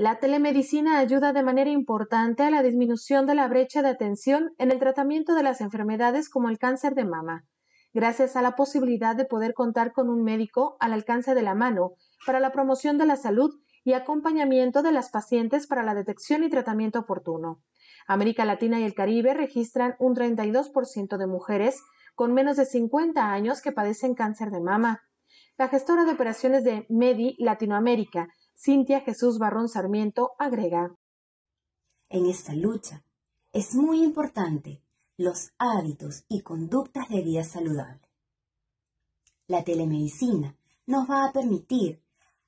La telemedicina ayuda de manera importante a la disminución de la brecha de atención en el tratamiento de las enfermedades como el cáncer de mama, gracias a la posibilidad de poder contar con un médico al alcance de la mano para la promoción de la salud y acompañamiento de las pacientes para la detección y tratamiento oportuno. América Latina y el Caribe registran un 32% de mujeres con menos de 50 años que padecen cáncer de mama. La gestora de operaciones de MEDI Latinoamérica, Cintia Jesús Barrón Sarmiento agrega. En esta lucha es muy importante los hábitos y conductas de vida saludable. La telemedicina nos va a permitir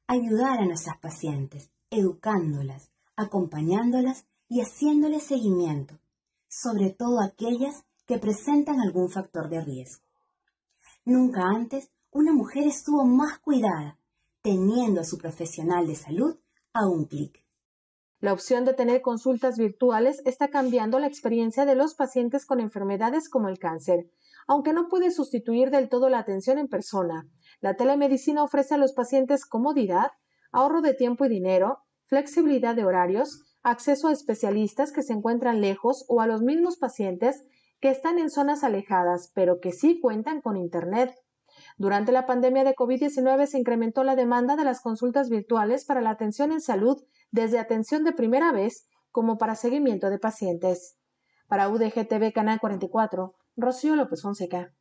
ayudar a nuestras pacientes, educándolas, acompañándolas y haciéndoles seguimiento, sobre todo aquellas que presentan algún factor de riesgo. Nunca antes una mujer estuvo más cuidada teniendo a su profesional de salud a un clic. La opción de tener consultas virtuales está cambiando la experiencia de los pacientes con enfermedades como el cáncer, aunque no puede sustituir del todo la atención en persona. La telemedicina ofrece a los pacientes comodidad, ahorro de tiempo y dinero, flexibilidad de horarios, acceso a especialistas que se encuentran lejos o a los mismos pacientes que están en zonas alejadas, pero que sí cuentan con Internet durante la pandemia de COVID-19 se incrementó la demanda de las consultas virtuales para la atención en salud, desde atención de primera vez como para seguimiento de pacientes. Para UDGTV Canal 44, Rocío López Fonseca.